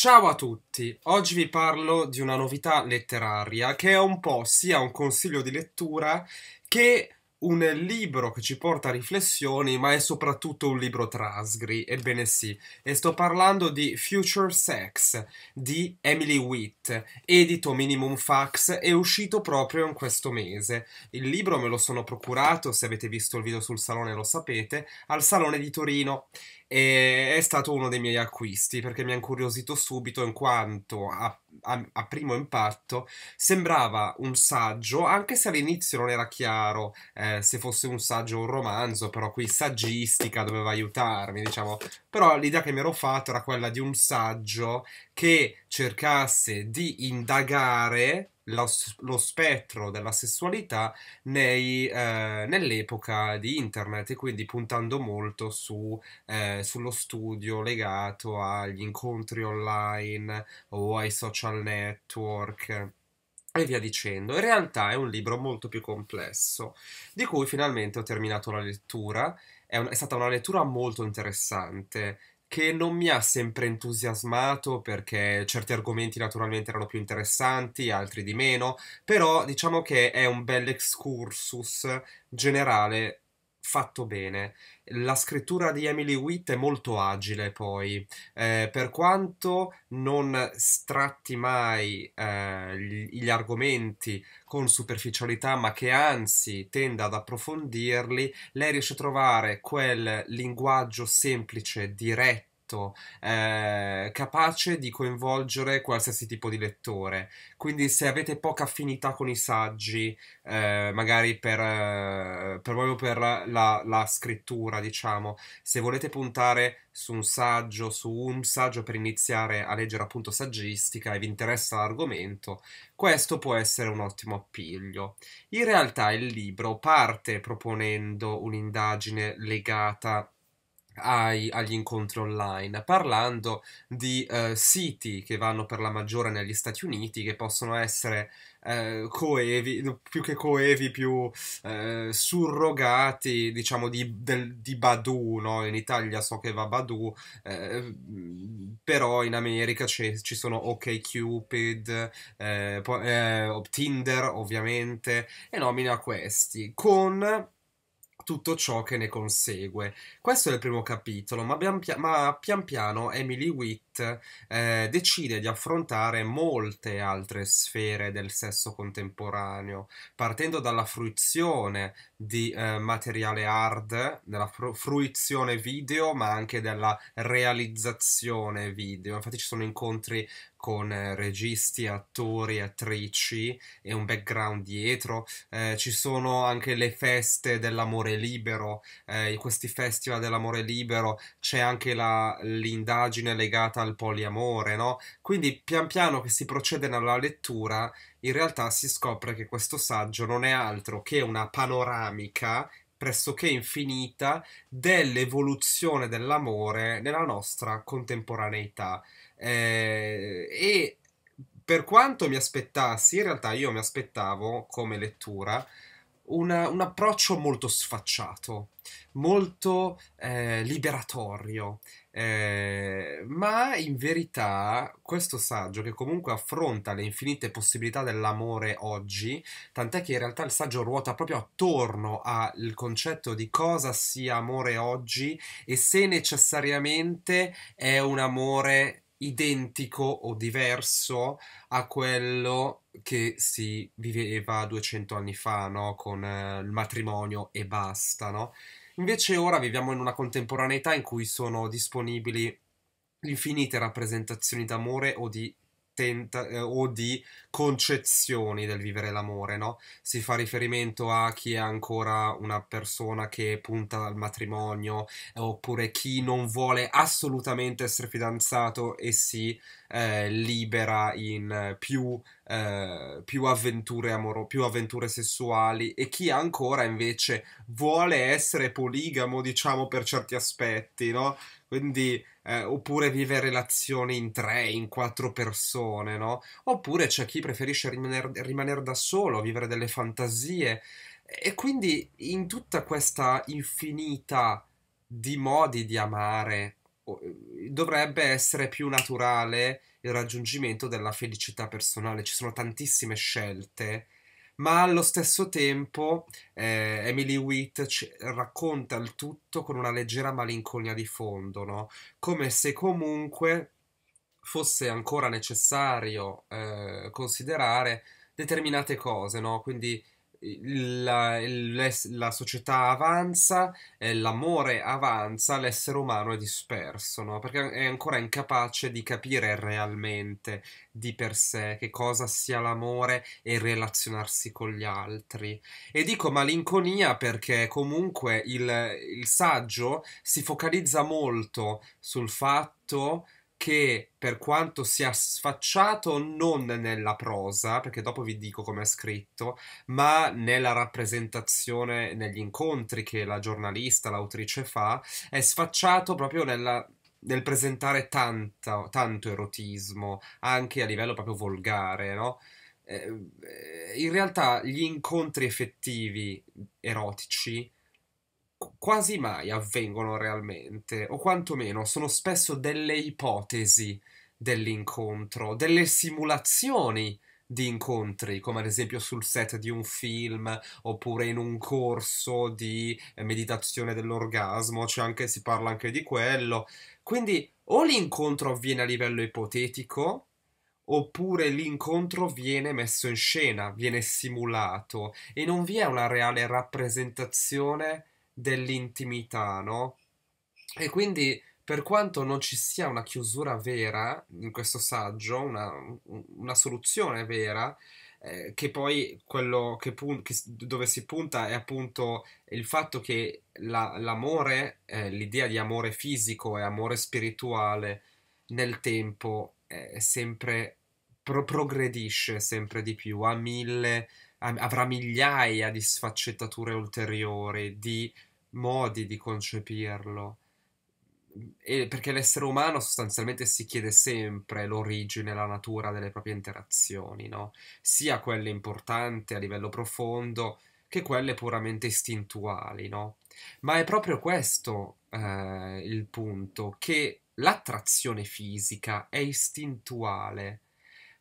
Ciao a tutti, oggi vi parlo di una novità letteraria che è un po' sia un consiglio di lettura che un libro che ci porta a riflessioni, ma è soprattutto un libro trasgri, ebbene sì, e sto parlando di Future Sex di Emily Witt, edito Minimum Fax e uscito proprio in questo mese. Il libro me lo sono procurato, se avete visto il video sul salone lo sapete, al Salone di Torino e è stato uno dei miei acquisti perché mi ha incuriosito subito in quanto a, a, a, primo impatto sembrava un saggio, anche se all'inizio non era chiaro eh, se fosse un saggio o un romanzo, però qui saggistica doveva aiutarmi, diciamo. Però l'idea che mi ero fatto era quella di un saggio che cercasse di indagare lo, lo spettro della sessualità nei, eh, nell'epoca di internet e quindi puntando molto su, eh, sullo studio legato agli incontri online o ai social network e via dicendo. In realtà è un libro molto più complesso, di cui finalmente ho terminato la lettura. È, un, è stata una lettura molto interessante che non mi ha sempre entusiasmato perché certi argomenti naturalmente erano più interessanti, altri di meno, però diciamo che è un bel excursus generale fatto bene. La scrittura di Emily Witt è molto agile poi, eh, per quanto non stratti mai eh, gli, gli argomenti con superficialità, ma che anzi tenda ad approfondirli, lei riesce a trovare quel linguaggio semplice, diretto, diretto, eh, capace di coinvolgere qualsiasi tipo di lettore. Quindi se avete poca affinità con i saggi, eh, magari per, eh, per, proprio per la, la, scrittura, diciamo, se volete puntare su un saggio, su un saggio per iniziare a leggere appunto saggistica e vi interessa l'argomento, questo può essere un ottimo appiglio. In realtà il libro parte proponendo un'indagine legata ai, agli incontri online, parlando di eh, siti che vanno per la maggiore negli Stati Uniti, che possono essere eh, coevi, più che coevi, più eh, surrogati, diciamo, di, del, di Badu, no? In Italia so che va Badu, eh, mm, però in America ci sono OK Cupid, eh, eh, Tinder ovviamente, e nomina questi, con tutto ciò che ne consegue. Questo è il primo capitolo, ma, pian, pia- ma pian piano Emily Witt eh, decide di affrontare molte altre sfere del sesso contemporaneo, partendo dalla fruizione di eh, materiale hard, della fru- fruizione video, ma anche della realizzazione video. Infatti ci sono incontri con eh, registi, attori, attrici e un background dietro. Eh, ci sono anche le feste dell'amore libero, eh, in questi festival dell'amore libero c'è anche la, l'indagine legata al poliamore, no? Quindi pian piano che si procede nella lettura, in realtà si scopre che questo saggio non è altro che una panoramica pressoché infinita dell'evoluzione dell'amore nella nostra contemporaneità. Eh, e per quanto mi aspettassi, in realtà io mi aspettavo come lettura una, un approccio molto sfacciato, molto eh, liberatorio, eh, ma in verità questo saggio che comunque affronta le infinite possibilità dell'amore oggi, tant'è che in realtà il saggio ruota proprio attorno al concetto di cosa sia amore oggi e se necessariamente è un amore identico o diverso a quello che si viveva 200 anni fa, no? con eh, il matrimonio e basta. No? Invece ora viviamo in una contemporaneità in cui sono disponibili infinite rappresentazioni d'amore o di tenta- eh, o di concezioni del vivere l'amore, no? Si fa riferimento a chi è ancora una persona che punta al matrimonio eh, oppure chi non vuole assolutamente essere fidanzato e si eh, libera in eh, più eh, più, avventure amoro- più avventure sessuali e chi ancora invece vuole essere poligamo, diciamo, per certi aspetti, no? Quindi, eh, oppure vive relazioni in tre, in quattro persone, no? Oppure c'è chi preferisce rimanere rimaner da solo, vivere delle fantasie. E quindi in tutta questa infinità di modi di amare eh, dovrebbe essere più naturale il raggiungimento della felicità personale. Ci sono tantissime scelte, ma allo stesso tempo eh, Emily Witt racconta il tutto con una leggera malinconia di fondo, no? come se comunque fosse ancora necessario eh, considerare determinate cose, no? quindi la, la, società avanza, l'amore avanza, l'essere umano è disperso, no? perché è ancora incapace di capire realmente di per sé che cosa sia l'amore e relazionarsi con gli altri. E dico malinconia perché comunque il, il saggio si focalizza molto sul fatto che per quanto sia sfacciato non nella prosa, perché dopo vi dico come com'è scritto, ma nella rappresentazione, negli incontri che la giornalista, l'autrice fa, è sfacciato proprio nella, nel presentare tanto, tanto erotismo, anche a livello proprio volgare, no? Eh, eh, in realtà gli incontri effettivi erotici quasi mai avvengono realmente, o quantomeno sono spesso delle ipotesi dell'incontro, delle simulazioni di incontri, come ad esempio sul set di un film oppure in un corso di meditazione dell'orgasmo, cioè anche, si parla anche di quello. Quindi o l'incontro avviene a livello ipotetico, oppure l'incontro viene messo in scena, viene simulato e non vi è una reale rappresentazione dell'intimità, no? E quindi, per quanto non ci sia una chiusura vera in questo saggio, una, una soluzione vera, eh, che poi quello che pun- che, dove si punta è appunto il fatto che la, l'amore, eh, l'idea di amore fisico e amore spirituale nel tempo eh, è sempre pro- progredisce sempre di più, a mille, a- avrà migliaia di sfaccettature ulteriori, di modi di concepirlo. E perché l'essere umano sostanzialmente si chiede sempre l'origine, la natura delle proprie interazioni, no? sia quelle importanti a livello profondo che quelle puramente istintuali. No? Ma è proprio questo eh, il punto, che l'attrazione fisica è istintuale,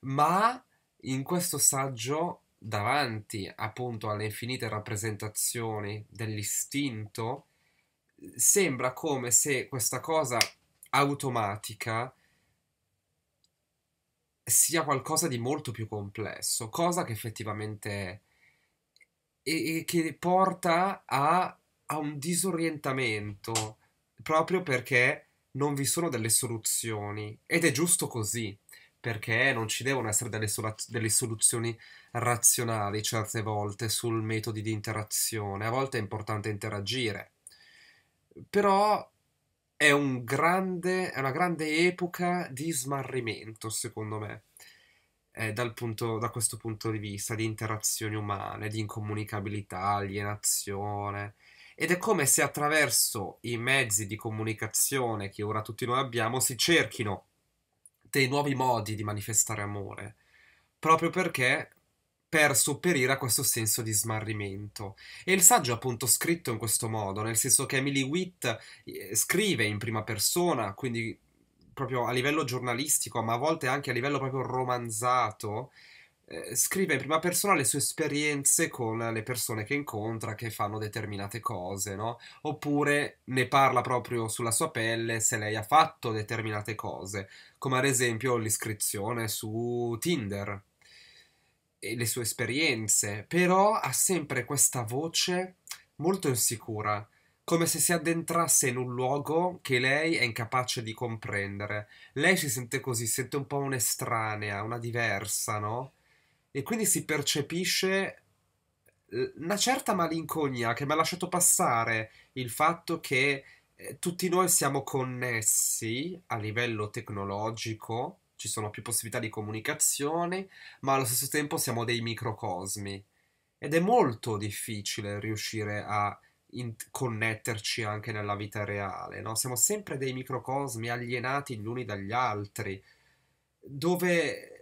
ma in questo saggio davanti appunto alle infinite rappresentazioni dell'istinto, sembra come se questa cosa automatica sia qualcosa di molto più complesso, cosa che effettivamente è, e, e che porta a, a un disorientamento proprio perché non vi sono delle soluzioni ed è giusto così perché non ci devono essere delle, sola- delle, soluzioni razionali certe volte sul metodo di interazione. A volte è importante interagire, però è, un grande, è una grande epoca di smarrimento, secondo me, eh, punto, da questo punto di vista, di interazioni umane, di incomunicabilità, alienazione. Ed è come se attraverso i mezzi di comunicazione che ora tutti noi abbiamo si cerchino dei nuovi modi di manifestare amore, proprio perché per sopperire a questo senso di smarrimento. E il saggio è appunto scritto in questo modo, nel senso che Emily Witt eh, scrive in prima persona, quindi proprio a livello giornalistico, ma a volte anche a livello proprio romanzato, eh, scrive in prima persona le sue esperienze con le persone che incontra che fanno determinate cose, no? Oppure ne parla proprio sulla sua pelle se lei ha fatto determinate cose, come ad esempio l'iscrizione su Tinder e le sue esperienze, però ha sempre questa voce molto insicura, come se si addentrasse in un luogo che lei è incapace di comprendere. Lei si sente così, sente un po' un'estranea, una diversa, no? e quindi si percepisce eh, una certa malinconia che mi ha lasciato passare il fatto che eh, tutti noi siamo connessi a livello tecnologico, ci sono più possibilità di comunicazione, ma allo stesso tempo siamo dei microcosmi ed è molto difficile riuscire a in- connetterci anche nella vita reale, no? Siamo sempre dei microcosmi alienati gli uni dagli altri, dove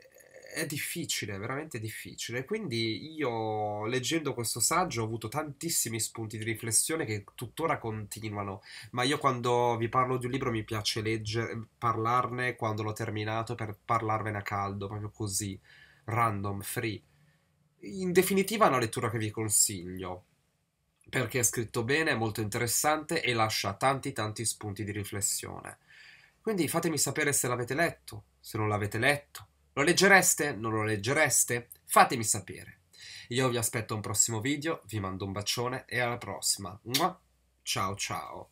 è difficile, veramente difficile. Quindi io leggendo questo saggio ho avuto tantissimi spunti di riflessione che tuttora continuano, ma io quando vi parlo di un libro mi piace leggere, parlarne quando l'ho terminato per parlarvene a caldo, proprio così, random, free. In definitiva è una lettura che vi consiglio, perché è scritto bene, è molto interessante e lascia tanti tanti spunti di riflessione. Quindi fatemi sapere se l'avete letto, se non l'avete letto lo leggereste? Non lo leggereste? Fatemi sapere. Io vi aspetto a un prossimo video, vi mando un bacione e alla prossima. Ciao ciao.